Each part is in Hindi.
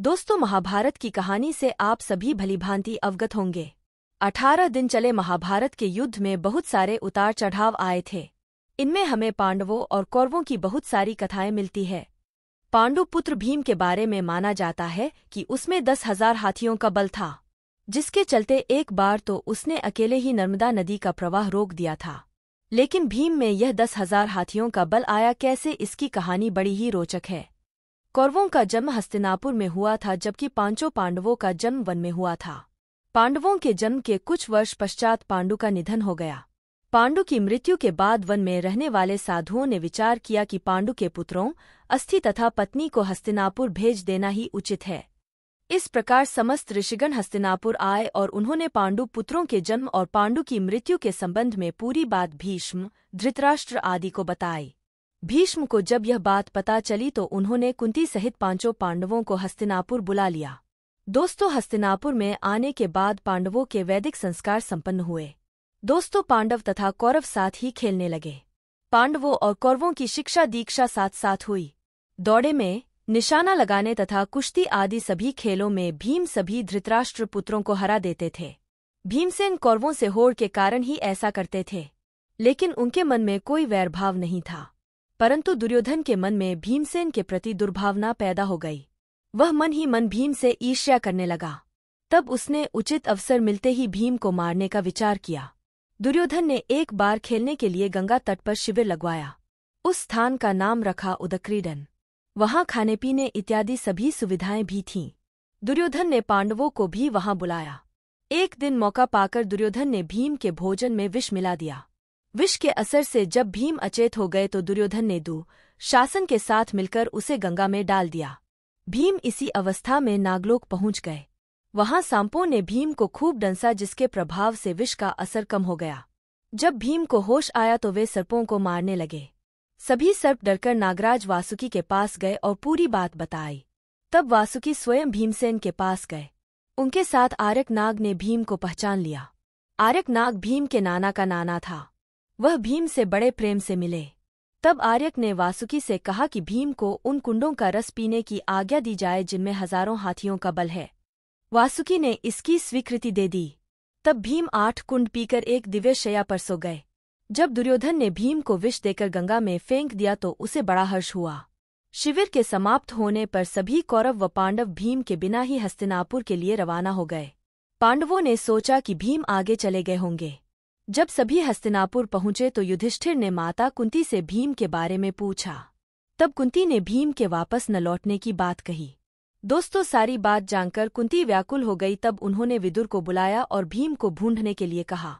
दोस्तों महाभारत की कहानी से आप सभी भलीभांति अवगत होंगे अठारह दिन चले महाभारत के युद्ध में बहुत सारे उतार चढ़ाव आए थे इनमें हमें पांडवों और कौरवों की बहुत सारी कथाएं मिलती है पांडु पुत्र भीम के बारे में माना जाता है कि उसमें दस हजार हाथियों का बल था जिसके चलते एक बार तो उसने अकेले ही नर्मदा नदी का प्रवाह रोक दिया था लेकिन भीम में यह दस हजार हाथियों का बल आया कैसे इसकी कहानी बड़ी ही रोचक है कौरवों का जन्म हस्तिनापुर में हुआ था जबकि पांचों पांडवों का जन्म वन में हुआ था पांडवों के जन्म के कुछ वर्ष पश्चात पांडु का निधन हो गया पांडु की मृत्यु के बाद वन में रहने वाले साधुओं ने विचार किया कि पांडु के पुत्रों अस्थि तथा पत्नी को हस्तिनापुर भेज देना ही उचित है इस प्रकार समस्त ऋषिगण हस्तिनापुर आए और उन्होंने पांडु पुत्रों के जन्म और पांडु की मृत्यु के संबंध में पूरी बात भीष्म धृतराष्ट्र आदि को बताई भीष्म को जब यह बात पता चली तो उन्होंने कुंती सहित पांचों पांडवों को हस्तिनापुर बुला लिया दोस्तों हस्तिनापुर में आने के बाद पांडवों के वैदिक संस्कार संपन्न हुए दोस्तों पांडव तथा कौरव साथ ही खेलने लगे पांडवों और कौरवों की शिक्षा दीक्षा साथ साथ हुई दौड़े में निशाना लगाने तथा कुश्ती आदि सभी खेलों में भीम सभी धृतराष्ट्र पुत्रों को हरा देते थे भीमसेन कौरवों से होड़ के कारण ही ऐसा करते थे लेकिन उनके मन में कोई वैरभाव नहीं था परंतु दुर्योधन के मन में भीमसेन के प्रति दुर्भावना पैदा हो गई वह मन ही मन भीम से ईर्ष्या करने लगा तब उसने उचित अवसर मिलते ही भीम को मारने का विचार किया दुर्योधन ने एक बार खेलने के लिए गंगा तट पर शिविर लगवाया उस स्थान का नाम रखा उदक्रीडन वहां खाने पीने इत्यादि सभी सुविधाएं भी थीं दुर्योधन ने पांडवों को भी वहां बुलाया एक दिन मौका पाकर दुर्योधन ने भीम के भोजन में विष मिला दिया विष के असर से जब भीम अचेत हो गए तो दुर्योधन ने दू शासन के साथ मिलकर उसे गंगा में डाल दिया भीम इसी अवस्था में नागलोक पहुंच गए वहां सांपों ने भीम को खूब डंसा जिसके प्रभाव से विष का असर कम हो गया जब भीम को होश आया तो वे सर्पों को मारने लगे सभी सर्प डरकर नागराज वासुकी के पास गए और पूरी बात बताई तब वासुकी स्वयं भीमसेन के पास गए उनके साथ आरक नाग ने भीम को पहचान लिया आरक नाग भीम के नाना का नाना था वह भीम से बड़े प्रेम से मिले तब आर्यक ने वासुकी से कहा कि भीम को उन कुंडों का रस पीने की आज्ञा दी जाए जिनमें हजारों हाथियों का बल है वासुकी ने इसकी स्वीकृति दे दी तब भीम आठ कुंड पीकर एक दिव्य शया पर सो गए जब दुर्योधन ने भीम को विष देकर गंगा में फेंक दिया तो उसे बड़ा हर्ष हुआ शिविर के समाप्त होने पर सभी कौरव व पांडव भीम के बिना ही हस्तिनापुर के लिए रवाना हो गए पांडवों ने सोचा कि भीम आगे चले गए होंगे जब सभी हस्तिनापुर पहुंचे तो युधिष्ठिर ने माता कुंती से भीम के बारे में पूछा तब कुंती ने भीम के वापस न लौटने की बात कही दोस्तों सारी बात जानकर कुंती व्याकुल हो गई तब उन्होंने विदुर को बुलाया और भीम को ढूंढने के लिए कहा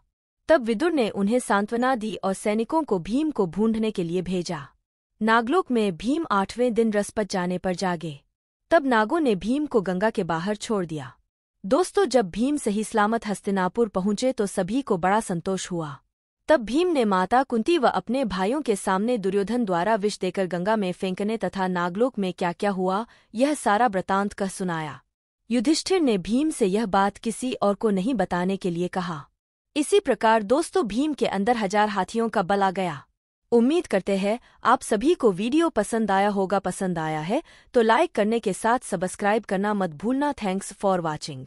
तब विदुर ने उन्हें सांत्वना दी और सैनिकों को भीम को ढूंढने के लिए भेजा नागलोक में भीम आठवें दिन रसपत जाने पर जागे तब नागों ने भीम को गंगा के बाहर छोड़ दिया दोस्तों जब भीम सही सलामत हस्तिनापुर पहुंचे तो सभी को बड़ा संतोष हुआ तब भीम ने माता कुंती व अपने भाइयों के सामने दुर्योधन द्वारा विष देकर गंगा में फेंकने तथा नागलोक में क्या क्या हुआ यह सारा वृतांत कह सुनाया युधिष्ठिर ने भीम से यह बात किसी और को नहीं बताने के लिए कहा इसी प्रकार दोस्तों भीम के अंदर हजार हाथियों का बल आ गया उम्मीद करते हैं आप सभी को वीडियो पसंद आया होगा पसंद आया है तो लाइक करने के साथ सब्सक्राइब करना मत भूलना थैंक्स फॉर वॉचिंग